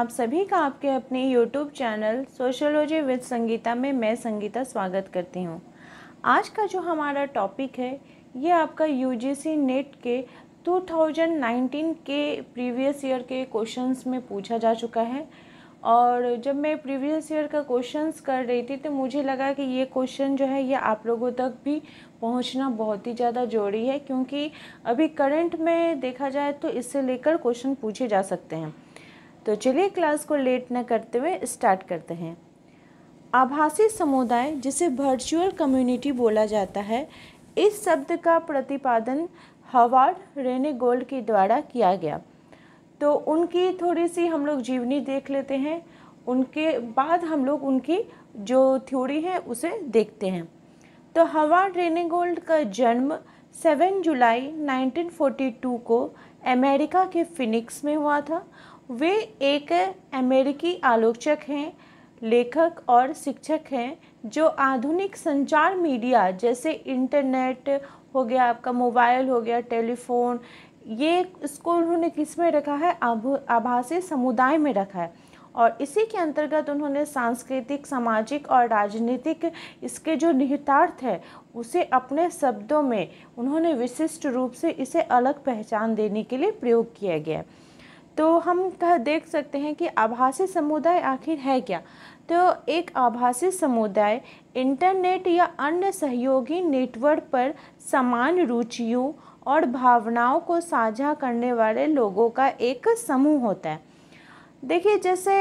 आप सभी का आपके अपने YouTube channel sociology with Sangeeta में मैं संगीता स्वागत करती हूँ आज का जो हमारा टॉपिक है ये आपका UGC नेट e के 2019 के प्रीवियस ईयर के क्वेश्चंस में पूछा जा चुका है और जब मैं प्रीवियस ईयर का क्वेश्चंस कर रही थी तो मुझे लगा कि ये क्वेश्चन जो है ये आप लोगों तक भी पहुंचना बहुत ही ज़्यादा ज़रूरी है क्योंकि अभी करंट में देखा जाए तो इससे लेकर क्वेश्चन पूछे जा सकते हैं तो चलिए क्लास को लेट न करते हुए स्टार्ट करते हैं आभासी समुदाय जिसे वर्चुअल कम्युनिटी बोला जाता है इस शब्द का प्रतिपादन हवार्ड रेने गोल्ड के द्वारा किया गया तो उनकी थोड़ी सी हम लोग जीवनी देख लेते हैं उनके बाद हम लोग उनकी जो थ्योरी है उसे देखते हैं तो हवार्ड रेनेगोल्ड का जन्म 7 जुलाई 1942 को अमेरिका के फिनिक्स में हुआ था वे एक अमेरिकी आलोचक हैं लेखक और शिक्षक हैं जो आधुनिक संचार मीडिया जैसे इंटरनेट हो गया आपका मोबाइल हो गया टेलीफोन ये इसको उन्होंने किस में रखा है आभासी समुदाय में रखा है और इसी के अंतर्गत उन्होंने सांस्कृतिक सामाजिक और राजनीतिक इसके जो निहितार्थ है उसे अपने शब्दों में उन्होंने विशिष्ट रूप से इसे अलग पहचान देने के लिए प्रयोग किया गया है तो हम कह देख सकते हैं कि आभासी समुदाय आखिर है क्या तो एक आभासी समुदाय इंटरनेट या अन्य सहयोगी नेटवर्क पर समान रुचियों और भावनाओं को साझा करने वाले लोगों का एक समूह होता है देखिए जैसे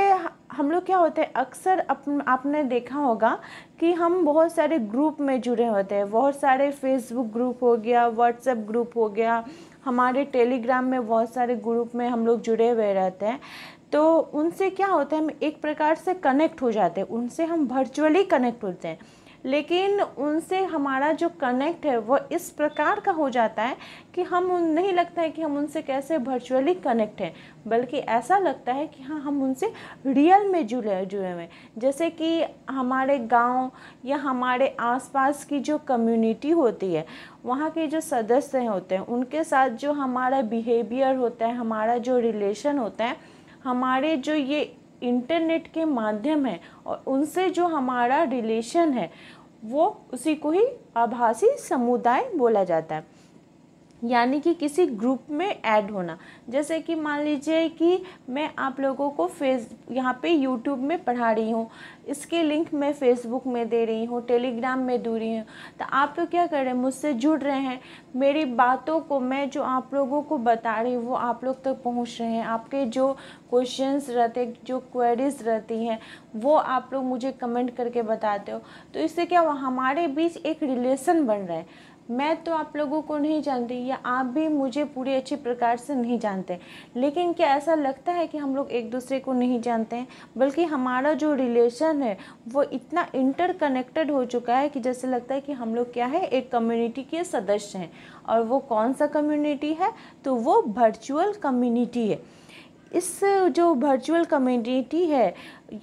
हम लोग क्या होते हैं अक्सर अप आपने देखा होगा कि हम बहुत सारे ग्रुप में जुड़े होते हैं बहुत सारे फेसबुक ग्रुप हो गया व्हाट्सएप ग्रुप हो गया हमारे टेलीग्राम में बहुत सारे ग्रुप में हम लोग जुड़े हुए रहते हैं तो उनसे क्या होता है हम एक प्रकार से कनेक्ट हो जाते हैं उनसे हम वर्चुअली कनेक्ट होते हैं लेकिन उनसे हमारा जो कनेक्ट है वो इस प्रकार का हो जाता है कि हम उन नहीं लगता है कि हम उनसे कैसे वर्चुअली कनेक्ट हैं बल्कि ऐसा लगता है कि हाँ हम उनसे रियल में जुड़े जुड़े हुए जैसे कि हमारे गांव या हमारे आसपास की जो कम्युनिटी होती है वहाँ के जो सदस्य होते हैं उनके साथ जो हमारा बिहेवियर होता है हमारा जो रिलेशन होता है हमारे जो ये इंटरनेट के माध्यम है और उनसे जो हमारा रिलेशन है वो उसी को ही आभासी समुदाय बोला जाता है यानी कि किसी ग्रुप में ऐड होना जैसे कि मान लीजिए कि मैं आप लोगों को फेस यहाँ पे यूट्यूब में पढ़ा रही हूँ इसके लिंक मैं फेसबुक में दे रही हूँ टेलीग्राम में दे रही हूँ तो आप लोग क्या कर रहे हैं मुझसे जुड़ रहे हैं मेरी बातों को मैं जो आप लोगों को बता रही हूँ वो आप लोग तक तो पहुँच रहे हैं आपके जो क्वेश्चंस रहते जो क्वेरीज रहती हैं वो आप लोग मुझे कमेंट करके बताते हो तो इससे क्या हमारे बीच एक रिलेशन बन रहा है मैं तो आप लोगों को नहीं जानती या आप भी मुझे पूरी अच्छी प्रकार से नहीं जानते लेकिन क्या ऐसा लगता है कि हम लोग एक दूसरे को नहीं जानते हैं बल्कि हमारा जो रिलेशन है वो इतना इंटरकनेक्टेड हो चुका है कि जैसे लगता है कि हम लोग क्या है एक कम्युनिटी के सदस्य हैं और वो कौन सा कम्युनिटी है तो वो वर्चुअल कम्युनिटी है इस जो वर्चुअल कम्युनिटी है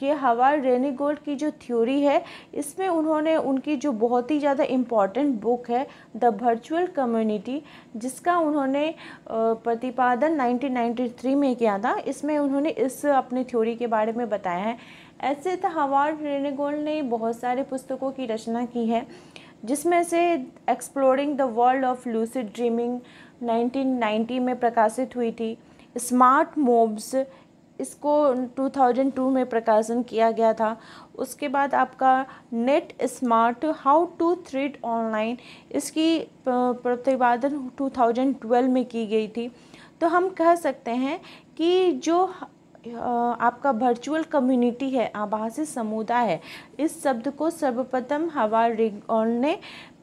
ये हवार्ड रेनीगोल्ड की जो थ्योरी है इसमें उन्होंने उनकी जो बहुत ही ज़्यादा इम्पॉर्टेंट बुक है द वर्चुअल कम्युनिटी जिसका उन्होंने प्रतिपादन 1993 में किया था इसमें उन्होंने इस अपनी थ्योरी के बारे में बताया है ऐसे तो हवार्ड रेनीगोल्ड ने बहुत सारे पुस्तकों की रचना की है जिसमें से exploring the world of lucid dreaming 1990 में प्रकाशित हुई थी स्मार्ट मोब्स इसको 2002 में प्रकाशन किया गया था उसके बाद आपका net smart how to thrive online इसकी प्रतिपादन 2012 में की गई थी तो हम कह सकते हैं कि जो आपका वर्चुअल कम्युनिटी है आभासी समुदाय है इस शब्द को सर्वप्रथम हवा रिगोल ने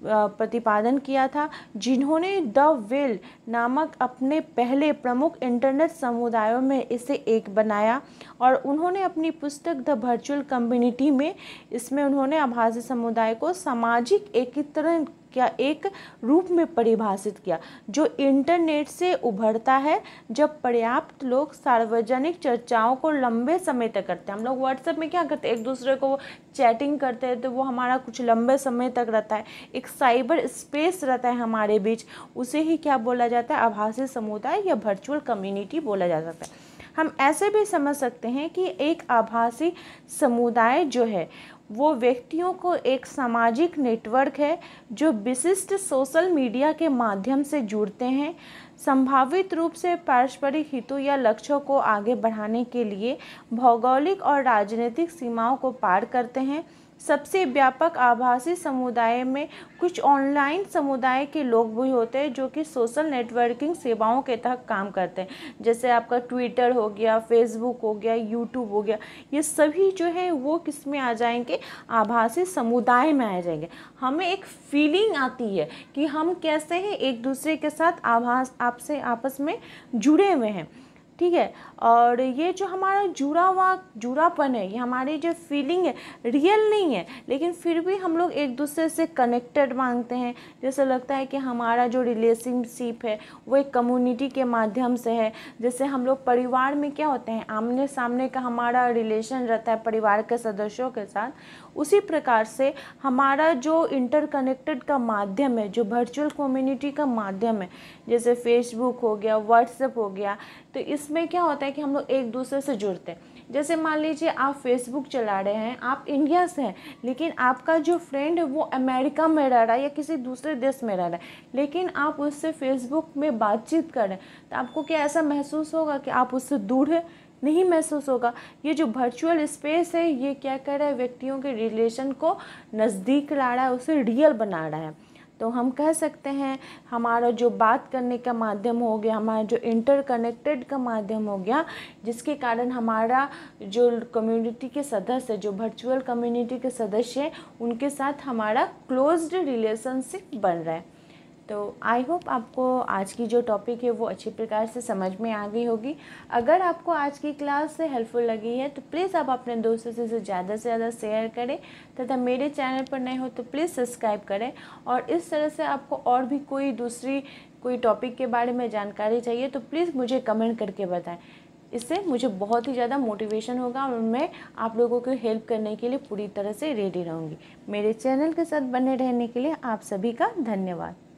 प्रतिपादन किया था जिन्होंने द वेल नामक अपने पहले प्रमुख इंटरनेट समुदायों में इसे एक बनाया और उन्होंने अपनी पुस्तक द वर्चुअल कम्युनिटी में इसमें उन्होंने आभासी समुदाय को सामाजिक एकीकरण क्या एक रूप में परिभाषित किया जो इंटरनेट से उभरता है जब पर्याप्त लोग सार्वजनिक चर्चाओं को लंबे समय तक करते हैं हम लोग व्हाट्सएप में क्या करते हैं एक दूसरे को चैटिंग करते हैं तो वो हमारा कुछ लंबे समय तक रहता है एक साइबर स्पेस रहता है हमारे बीच उसे ही क्या बोला जाता है आभासी समुदाय या वर्चुअल कम्युनिटी बोला जा सकता है हम ऐसे भी समझ सकते हैं कि एक आभासी समुदाय जो है वो व्यक्तियों को एक सामाजिक नेटवर्क है जो विशिष्ट सोशल मीडिया के माध्यम से जुड़ते हैं संभावित रूप से पारस्परिक हितों या लक्ष्यों को आगे बढ़ाने के लिए भौगोलिक और राजनीतिक सीमाओं को पार करते हैं सबसे व्यापक आभासी समुदाय में कुछ ऑनलाइन समुदाय के लोग भी होते हैं जो कि सोशल नेटवर्किंग सेवाओं के तहत काम करते हैं जैसे आपका ट्विटर हो गया फेसबुक हो गया यूट्यूब हो गया ये सभी जो है वो किस में आ जाएंगे आभासी समुदाय में आ जाएंगे हमें एक फीलिंग आती है कि हम कैसे हैं एक दूसरे के साथ आभास आपसे आपस में जुड़े हुए हैं ठीक है और ये जो हमारा जुड़ा हुआ जुड़ापन है ये हमारी जो फीलिंग है रियल नहीं है लेकिन फिर भी हम लोग एक दूसरे से कनेक्टेड मांगते हैं जैसे लगता है कि हमारा जो रिलेशनशिप है वो एक कम्युनिटी के माध्यम से है जैसे हम लोग परिवार में क्या होते हैं आमने सामने का हमारा रिलेशन रहता है परिवार के सदस्यों के साथ उसी प्रकार से हमारा जो इंटरकनेक्टेड का माध्यम है जो वर्चुअल कम्युनिटी का माध्यम है जैसे फेसबुक हो गया व्हाट्सएप हो गया तो इसमें क्या होता है कि हम लोग एक दूसरे से जुड़ते हैं जैसे मान लीजिए आप फेसबुक चला रहे हैं आप इंडिया से हैं लेकिन आपका जो फ्रेंड है वो अमेरिका में रह रहा है या किसी दूसरे देश में रह रहा है लेकिन आप उससे फेसबुक में बातचीत कर रहे हैं तो आपको क्या ऐसा महसूस होगा कि आप उससे दूर है नहीं महसूस होगा ये जो वर्चुअल स्पेस है ये क्या कर रहा है व्यक्तियों के रिलेशन को नज़दीक ला रहा है उसे रियल बना रहा है तो हम कह सकते हैं हमारा जो बात करने का माध्यम हो गया हमारा जो इंटरकनेक्टेड का माध्यम हो गया जिसके कारण हमारा जो कम्युनिटी के सदस्य जो वर्चुअल कम्युनिटी के सदस्य हैं उनके साथ हमारा क्लोज्ड रिलेशनशिप बन रहा है तो आई होप आपको आज की जो टॉपिक है वो अच्छी प्रकार से समझ में आ गई होगी अगर आपको आज की क्लास से हेल्पफुल लगी है तो प्लीज़ आप अपने दोस्तों से इसे ज़्यादा से ज़्यादा शेयर करें तथा मेरे चैनल पर नए हो तो प्लीज़ सब्सक्राइब करें और इस तरह से आपको और भी कोई दूसरी कोई टॉपिक के बारे में जानकारी चाहिए तो प्लीज़ मुझे कमेंट करके बताएं इससे मुझे बहुत ही ज़्यादा मोटिवेशन होगा और मैं आप लोगों को हेल्प करने के लिए पूरी तरह से रेडी रहूँगी मेरे चैनल के साथ बने रहने के लिए आप सभी का धन्यवाद